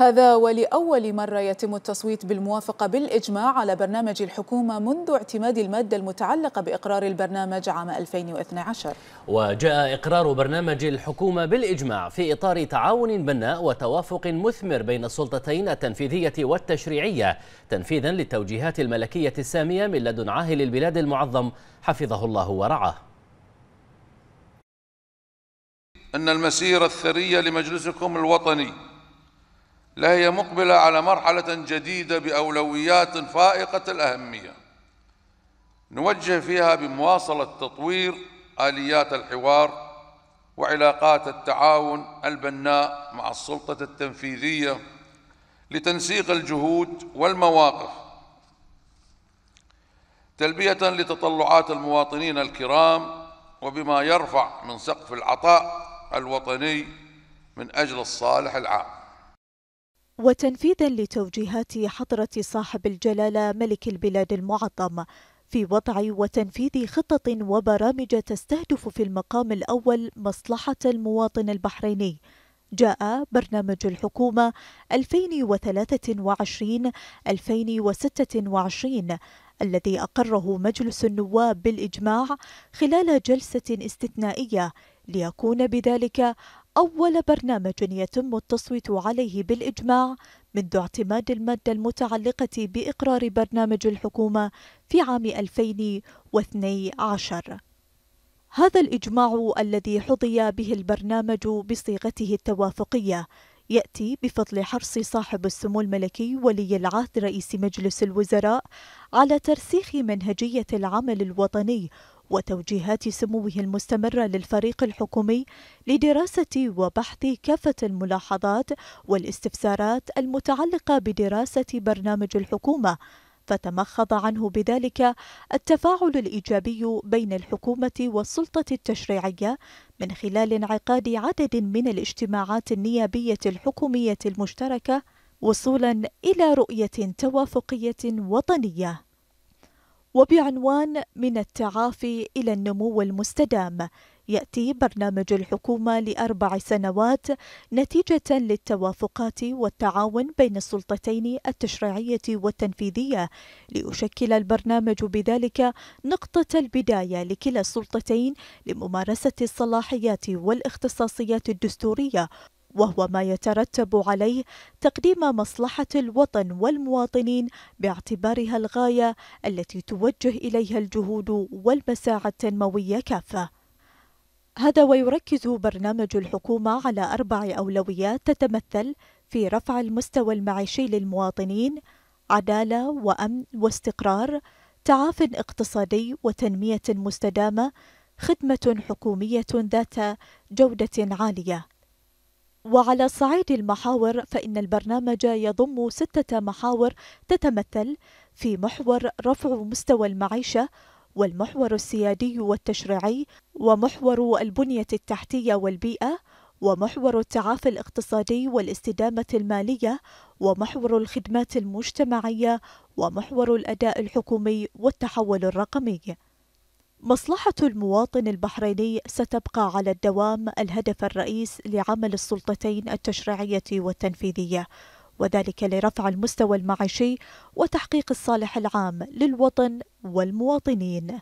هذا ولأول مرة يتم التصويت بالموافقة بالإجماع على برنامج الحكومة منذ اعتماد المادة المتعلقة بإقرار البرنامج عام 2012 وجاء إقرار برنامج الحكومة بالإجماع في إطار تعاون بناء وتوافق مثمر بين السلطتين التنفيذية والتشريعية تنفيذا للتوجيهات الملكية السامية من لدن عاهل البلاد المعظم حفظه الله ورعاه أن المسيرة الثرية لمجلسكم الوطني لا هي مقبلة على مرحلة جديدة بأولويات فائقة الأهمية نوجه فيها بمواصلة تطوير آليات الحوار وعلاقات التعاون البناء مع السلطة التنفيذية لتنسيق الجهود والمواقف تلبية لتطلعات المواطنين الكرام وبما يرفع من سقف العطاء الوطني من أجل الصالح العام وتنفيذا لتوجيهات حضرة صاحب الجلالة ملك البلاد المعظم في وضع وتنفيذ خطط وبرامج تستهدف في المقام الأول مصلحة المواطن البحريني جاء برنامج الحكومة 2023-2026 الذي أقره مجلس النواب بالإجماع خلال جلسة استثنائية ليكون بذلك أول برنامج يتم التصويت عليه بالإجماع منذ اعتماد المادة المتعلقة بإقرار برنامج الحكومة في عام 2012 هذا الإجماع الذي حظي به البرنامج بصيغته التوافقية يأتي بفضل حرص صاحب السمو الملكي ولي العهد رئيس مجلس الوزراء على ترسيخ منهجية العمل الوطني وتوجيهات سموه المستمرة للفريق الحكومي لدراسة وبحث كافة الملاحظات والاستفسارات المتعلقة بدراسة برنامج الحكومة فتمخض عنه بذلك التفاعل الايجابي بين الحكومه والسلطه التشريعيه من خلال انعقاد عدد من الاجتماعات النيابيه الحكوميه المشتركه وصولا الى رؤيه توافقيه وطنيه وبعنوان من التعافي إلى النمو المستدام يأتي برنامج الحكومة لأربع سنوات نتيجة للتوافقات والتعاون بين السلطتين التشريعية والتنفيذية ليشكل البرنامج بذلك نقطة البداية لكلا السلطتين لممارسة الصلاحيات والاختصاصيات الدستورية وهو ما يترتب عليه تقديم مصلحة الوطن والمواطنين باعتبارها الغاية التي توجه إليها الجهود والمساعي التنموية كافة. هذا ويركز برنامج الحكومة على أربع أولويات تتمثل في رفع المستوى المعيشي للمواطنين، عدالة وأمن واستقرار، تعاف اقتصادي وتنمية مستدامة، خدمة حكومية ذات جودة عالية. وعلى صعيد المحاور فإن البرنامج يضم ستة محاور تتمثل في محور رفع مستوى المعيشة والمحور السيادي والتشريعي ومحور البنية التحتية والبيئة ومحور التعافي الاقتصادي والاستدامة المالية ومحور الخدمات المجتمعية ومحور الأداء الحكومي والتحول الرقمي مصلحة المواطن البحريني ستبقى على الدوام الهدف الرئيس لعمل السلطتين التشريعية والتنفيذية، وذلك لرفع المستوى المعيشي وتحقيق الصالح العام للوطن والمواطنين.